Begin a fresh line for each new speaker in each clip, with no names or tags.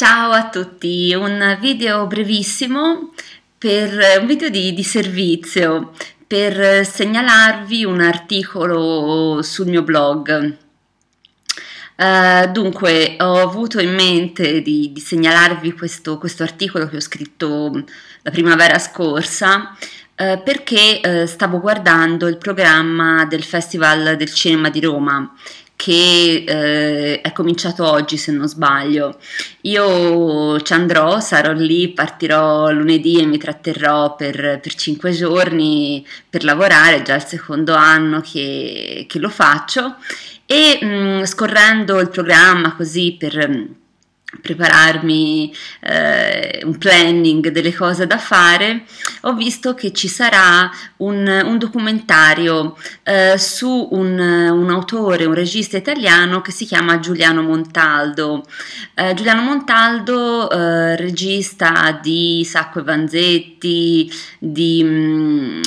Ciao a tutti, un video brevissimo per un video di, di, servizio per segnalarvi un articolo sul mio blog. Uh, dunque, ho avuto in mente di, di segnalarvi questo, questo, articolo che ho scritto la primavera scorsa uh, perché uh, stavo guardando il programma del Festival del Cinema di Roma che eh, è cominciato oggi se non sbaglio. Io ci andrò, sarò lì, partirò lunedì e mi tratterrò per, per 5 giorni per lavorare, è già il secondo anno che, che lo faccio e mh, mm, scorrendo il programma così per prepararmi eh, un planning delle cose da fare, ho visto che ci sarà un, un documentario eh, su un, un, autore, un regista italiano che si chiama Giuliano Montaldo. Eh, Giuliano Montaldo, eh, regista di Sacco e Vanzetti, di mh, mm,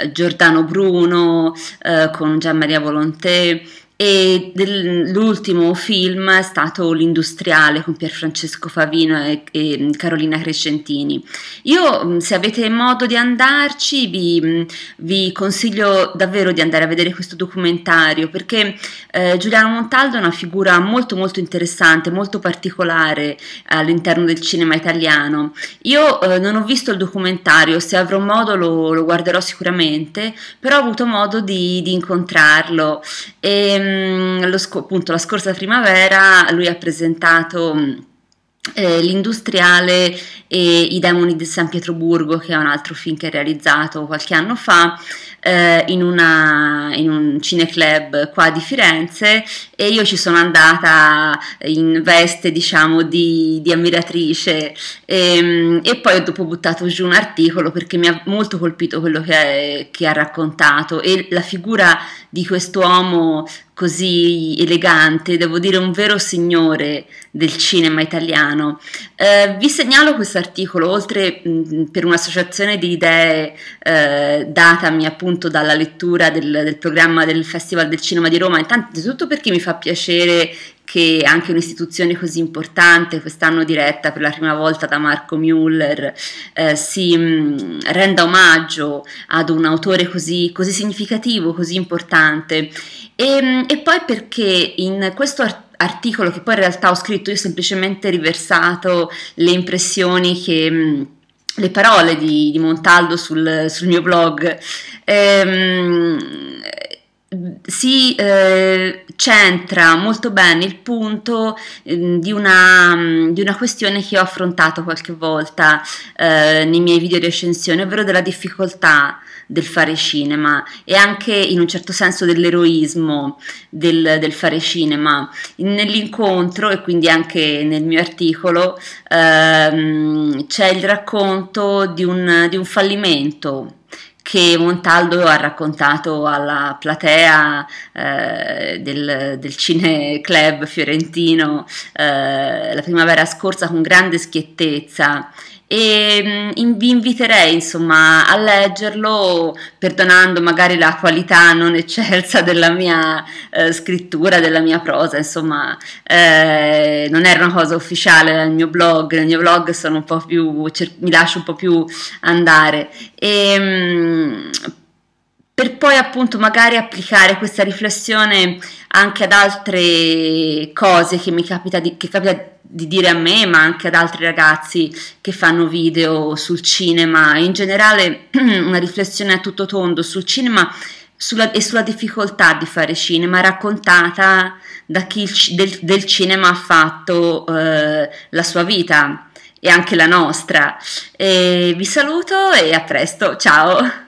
eh, Giordano Bruno, eh, con Gian Maria Volontè, e del, l'ultimo film è stato L'industriale con Pierfrancesco Favino e, e, mm, Carolina Crescentini. Io mm, se avete modo di andarci vi, mm, vi consiglio davvero di andare a vedere questo documentario perché eh, Giuliano Montaldo è una figura molto molto interessante, molto particolare all'interno del cinema italiano. Io eh, non ho visto il documentario, se avrò modo lo, lo guarderò sicuramente, però ho avuto modo di, di incontrarlo. E, ehm, sc- appunto, la scorsa primavera lui ha presentato... Mm, eh, l'industriale e i demoni di San Pietroburgo, che è un altro film che ha realizzato qualche anno fa eh, in, una, in, un cineclub qua di Firenze e io ci sono andata in veste diciamo di, di ammiratrice e, ehm, e, poi ho dopo buttato giù un articolo perché mi ha molto colpito quello che, è, che ha raccontato e la figura di quest'uomo così elegante, devo dire un vero signore del cinema italiano. Eh, vi segnalo questo articolo, oltre mh, per un'associazione di idee eh, datami appunto dalla lettura del, del, programma del Festival del Cinema di Roma, intanto tutto perché mi fa piacere che anche un'istituzione così importante, quest'anno diretta per la prima volta da Marco Müller, eh, si mh, mm, renda omaggio ad un autore così, così significativo, così importante. E, mm, e, poi perché in questo articolo articolo che poi in realtà ho scritto, io ho semplicemente riversato le impressioni che mm, le parole di, di Montaldo sul, sul, mio blog. Ehm, si eh, centra molto bene il punto eh, di, una, mm, di, una, questione che ho affrontato qualche volta eh, nei miei video di recensione, ovvero della difficoltà del fare cinema e anche in un certo senso dell'eroismo del, del fare cinema. Nell'incontro e quindi anche nel mio articolo ehm, c'è il racconto di un, di un fallimento che Montaldo ha raccontato alla platea eh, del, del Cine Club fiorentino eh, la primavera scorsa con grande schiettezza e mm, in, vi inviterei insomma a leggerlo perdonando magari la qualità non eccelsa della mia eh, scrittura, della mia prosa, insomma eh, non era una cosa ufficiale nel mio blog, nel mio blog sono un po' più, cer- mi lascio un po' più andare. E, mh, mm, per poi appunto magari applicare questa riflessione anche ad altre cose che mi capita di, capita di dire a me, ma anche ad altri ragazzi che fanno video sul cinema, in generale una riflessione a tutto tondo sul cinema sulla, e sulla difficoltà di fare cinema raccontata da chi del, del cinema ha fatto eh, la sua vita e anche la nostra. E vi saluto e a presto, ciao!